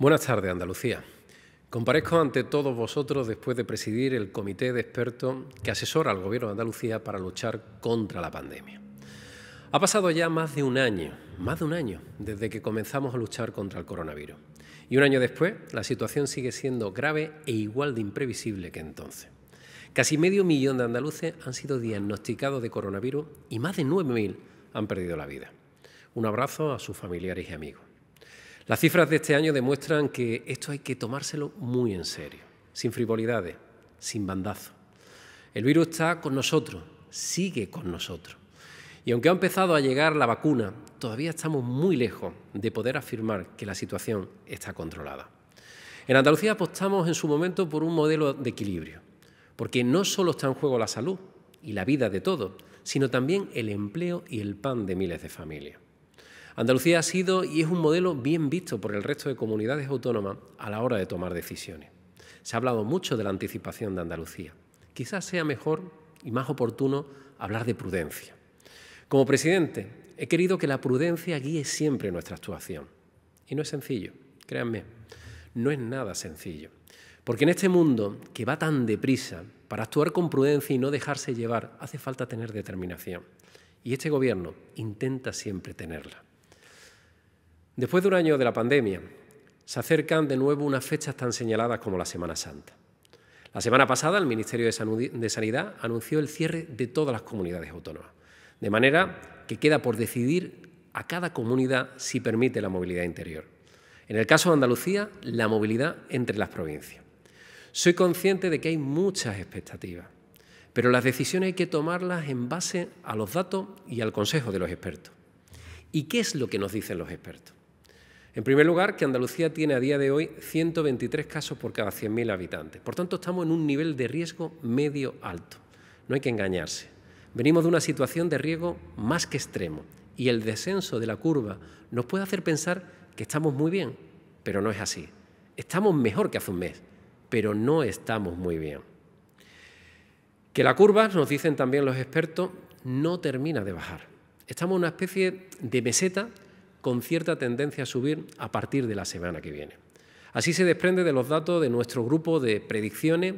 Buenas tardes, Andalucía. Comparezco ante todos vosotros después de presidir el comité de expertos que asesora al Gobierno de Andalucía para luchar contra la pandemia. Ha pasado ya más de un año, más de un año, desde que comenzamos a luchar contra el coronavirus. Y un año después, la situación sigue siendo grave e igual de imprevisible que entonces. Casi medio millón de andaluces han sido diagnosticados de coronavirus y más de 9.000 han perdido la vida. Un abrazo a sus familiares y amigos. Las cifras de este año demuestran que esto hay que tomárselo muy en serio, sin frivolidades, sin bandazos. El virus está con nosotros, sigue con nosotros. Y aunque ha empezado a llegar la vacuna, todavía estamos muy lejos de poder afirmar que la situación está controlada. En Andalucía apostamos en su momento por un modelo de equilibrio, porque no solo está en juego la salud y la vida de todos, sino también el empleo y el pan de miles de familias. Andalucía ha sido y es un modelo bien visto por el resto de comunidades autónomas a la hora de tomar decisiones. Se ha hablado mucho de la anticipación de Andalucía. Quizás sea mejor y más oportuno hablar de prudencia. Como presidente, he querido que la prudencia guíe siempre nuestra actuación. Y no es sencillo, créanme, no es nada sencillo. Porque en este mundo que va tan deprisa, para actuar con prudencia y no dejarse llevar, hace falta tener determinación. Y este Gobierno intenta siempre tenerla. Después de un año de la pandemia, se acercan de nuevo unas fechas tan señaladas como la Semana Santa. La semana pasada, el Ministerio de Sanidad anunció el cierre de todas las comunidades autónomas, de manera que queda por decidir a cada comunidad si permite la movilidad interior. En el caso de Andalucía, la movilidad entre las provincias. Soy consciente de que hay muchas expectativas, pero las decisiones hay que tomarlas en base a los datos y al consejo de los expertos. ¿Y qué es lo que nos dicen los expertos? En primer lugar, que Andalucía tiene a día de hoy 123 casos por cada 100.000 habitantes. Por tanto, estamos en un nivel de riesgo medio alto. No hay que engañarse. Venimos de una situación de riesgo más que extremo y el descenso de la curva nos puede hacer pensar que estamos muy bien, pero no es así. Estamos mejor que hace un mes, pero no estamos muy bien. Que la curva, nos dicen también los expertos, no termina de bajar. Estamos en una especie de meseta con cierta tendencia a subir a partir de la semana que viene. Así se desprende de los datos de nuestro grupo de predicciones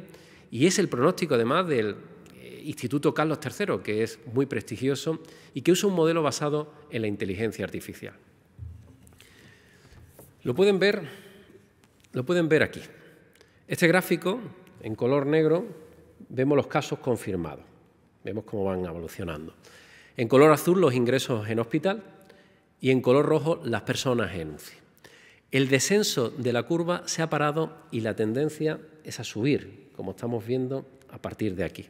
y es el pronóstico además del eh, Instituto Carlos III, que es muy prestigioso y que usa un modelo basado en la inteligencia artificial. Lo pueden ver, lo pueden ver aquí. Este gráfico, en color negro, vemos los casos confirmados. Vemos cómo van evolucionando. En color azul los ingresos en hospital y en color rojo las personas en UCI. El descenso de la curva se ha parado y la tendencia es a subir, como estamos viendo a partir de aquí.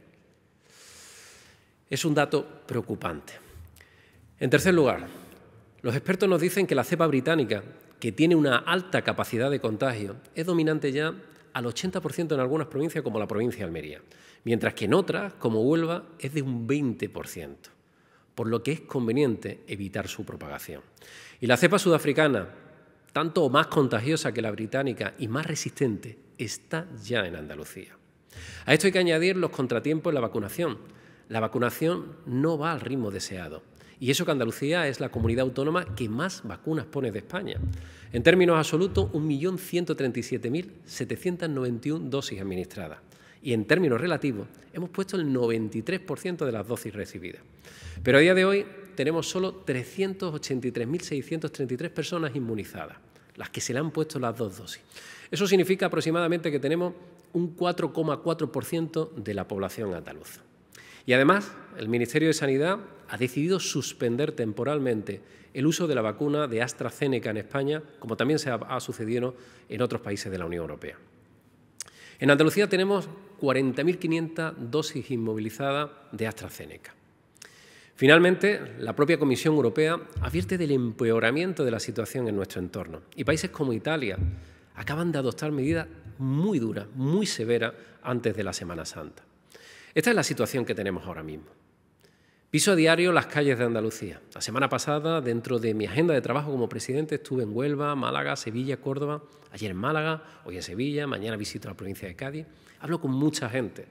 Es un dato preocupante. En tercer lugar, los expertos nos dicen que la cepa británica, que tiene una alta capacidad de contagio, es dominante ya al 80% en algunas provincias como la provincia de Almería, mientras que en otras, como Huelva, es de un 20% por lo que es conveniente evitar su propagación. Y la cepa sudafricana, tanto o más contagiosa que la británica y más resistente, está ya en Andalucía. A esto hay que añadir los contratiempos en la vacunación. La vacunación no va al ritmo deseado. Y eso que Andalucía es la comunidad autónoma que más vacunas pone de España. En términos absolutos, 1.137.791 dosis administradas y en términos relativos hemos puesto el 93% de las dosis recibidas. Pero a día de hoy tenemos solo 383.633 personas inmunizadas, las que se le han puesto las dos dosis. Eso significa aproximadamente que tenemos un 4,4% de la población andaluza. Y además, el Ministerio de Sanidad ha decidido suspender temporalmente el uso de la vacuna de AstraZeneca en España, como también se ha, sucedido en otros países de la Unión Europea. En Andalucía tenemos 40.500 dosis inmovilizadas de AstraZeneca. Finalmente, la propia Comisión Europea advierte del empeoramiento de la situación en nuestro entorno y países como Italia acaban de adoptar medidas muy duras, muy severas antes de la Semana Santa. Esta es la situación que tenemos ahora mismo. Piso a diario las calles de Andalucía. La semana pasada, dentro de mi agenda de trabajo como presidente, estuve en Huelva, Málaga, Sevilla, Córdoba, ayer en Málaga, hoy en Sevilla, mañana visito la provincia de Cádiz. Hablo con mucha gente,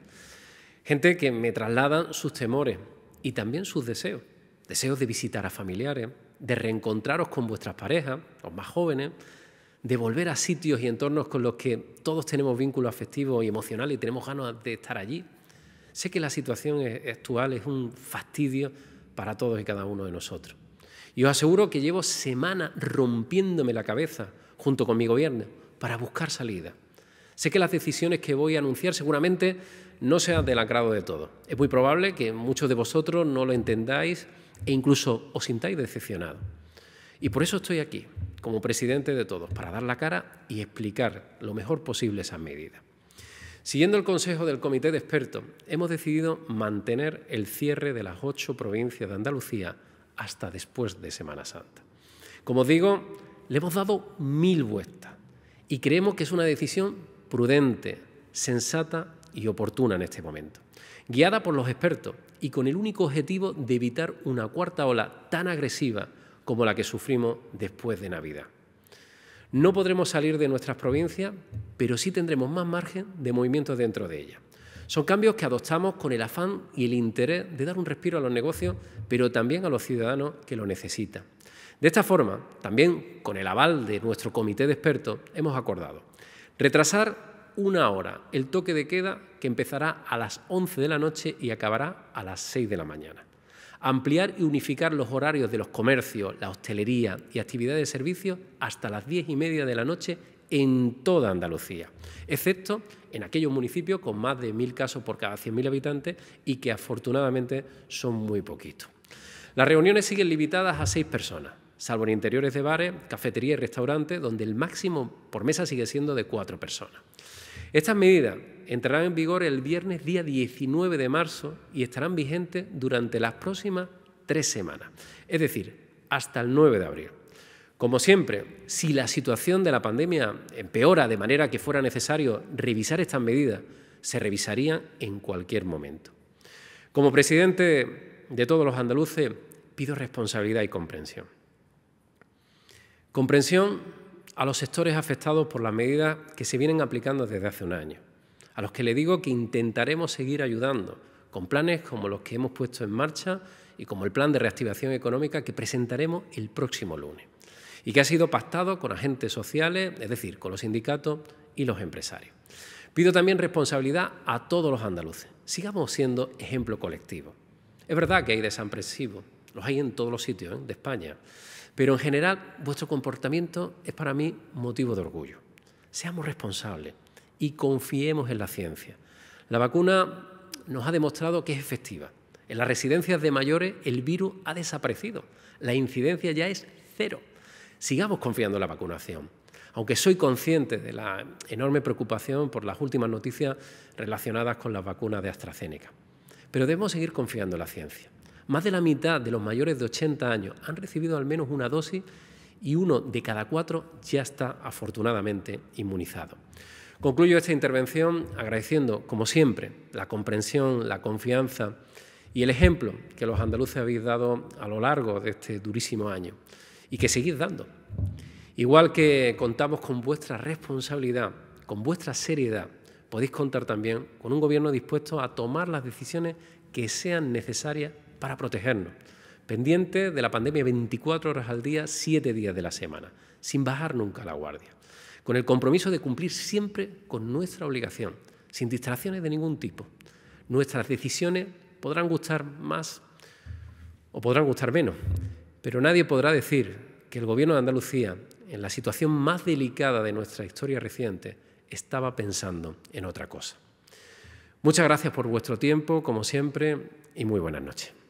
gente que me trasladan sus temores y también sus deseos. Deseos de visitar a familiares, de reencontraros con vuestras parejas, los más jóvenes, de volver a sitios y entornos con los que todos tenemos vínculo afectivo y emocional y tenemos ganas de estar allí Sé que la situación e-, actual es un fastidio para todos y cada uno de nosotros. Y os aseguro que llevo semanas rompiéndome la cabeza junto con mi gobierno para buscar salida. Sé que las decisiones que voy a anunciar seguramente no sean del agrado de todos. Es muy probable que muchos de vosotros no lo entendáis e incluso os sintáis decepcionados. Y por eso estoy aquí, como presidente de todos, para dar la cara y explicar lo mejor posible esas medidas. Siguiendo el consejo del comité de expertos, hemos decidido mantener el cierre de las ocho provincias de Andalucía hasta después de Semana Santa. Como digo, le hemos dado mil vueltas y creemos que es una decisión prudente, sensata y oportuna en este momento, guiada por los expertos y con el único objetivo de evitar una cuarta ola tan agresiva como la que sufrimos después de Navidad. No podremos salir de nuestras provincias, pero sí tendremos más margen de movimiento dentro de ellas. Son cambios que adoptamos con el afán y el interés de dar un respiro a los negocios, pero también a los ciudadanos que lo necesitan. De esta forma, también con el aval de nuestro comité de expertos, hemos acordado retrasar una hora el toque de queda que empezará a las 11 de la noche y acabará a las 6 de la mañana. Ampliar y unificar los horarios de los comercios, la hostelería y actividades de servicio hasta las diez y media de la noche en toda Andalucía, excepto en aquellos municipios con más de mil casos por cada 100.000 habitantes y que afortunadamente son muy poquitos. Las reuniones siguen limitadas a seis personas, salvo en interiores de bares, cafeterías y restaurantes, donde el máximo por mesa sigue siendo de cuatro personas. Estas medidas entrarán en vigor el viernes día 19 de marzo y estarán vigentes durante las próximas tres semanas, es decir, hasta el 9 de abril. Como siempre, si la situación de la pandemia empeora de manera que fuera necesario revisar estas medidas, se revisarían en cualquier momento. Como presidente de todos los andaluces, pido responsabilidad y comprensión. Comprensión a los sectores afectados por las medidas que se vienen aplicando desde hace un año, a los que le digo que intentaremos seguir ayudando con planes como los que hemos puesto en marcha y como el plan de reactivación económica que presentaremos el próximo lunes y que ha sido pactado con agentes sociales, es decir, con los sindicatos y los empresarios. Pido también responsabilidad a todos los andaluces. Sigamos siendo ejemplo colectivo. Es verdad que hay desampresivos, los hay en todos los sitios ¿eh? de España. Pero en general, vuestro comportamiento es para mí motivo de orgullo. Seamos responsables y confiemos en la ciencia. La vacuna nos ha demostrado que es efectiva. En las residencias de mayores el virus ha desaparecido. La incidencia ya es cero. Sigamos confiando en la vacunación. Aunque soy consciente de la enorme preocupación por las últimas noticias relacionadas con las vacunas de AstraZeneca. Pero debemos seguir confiando en la ciencia. Más de la mitad de los mayores de 80 años han recibido al menos una dosis y uno de cada cuatro ya está afortunadamente inmunizado. Concluyo esta intervención agradeciendo, como siempre, la comprensión, la confianza y el ejemplo que los andaluces habéis dado a lo largo de este durísimo año y que seguís dando. Igual que contamos con vuestra responsabilidad, con vuestra seriedad, podéis contar también con un gobierno dispuesto a tomar las decisiones que sean necesarias para protegernos. Pendiente de la pandemia 24 horas al día, 7 días de la semana, sin bajar nunca la guardia. Con el compromiso de cumplir siempre con nuestra obligación, sin distracciones de ningún tipo. Nuestras decisiones podrán gustar más o podrán gustar menos, pero nadie podrá decir que el Gobierno de Andalucía, en la situación más delicada de nuestra historia reciente, estaba pensando en otra cosa. Muchas gracias por vuestro tiempo, como siempre, y muy buenas noches.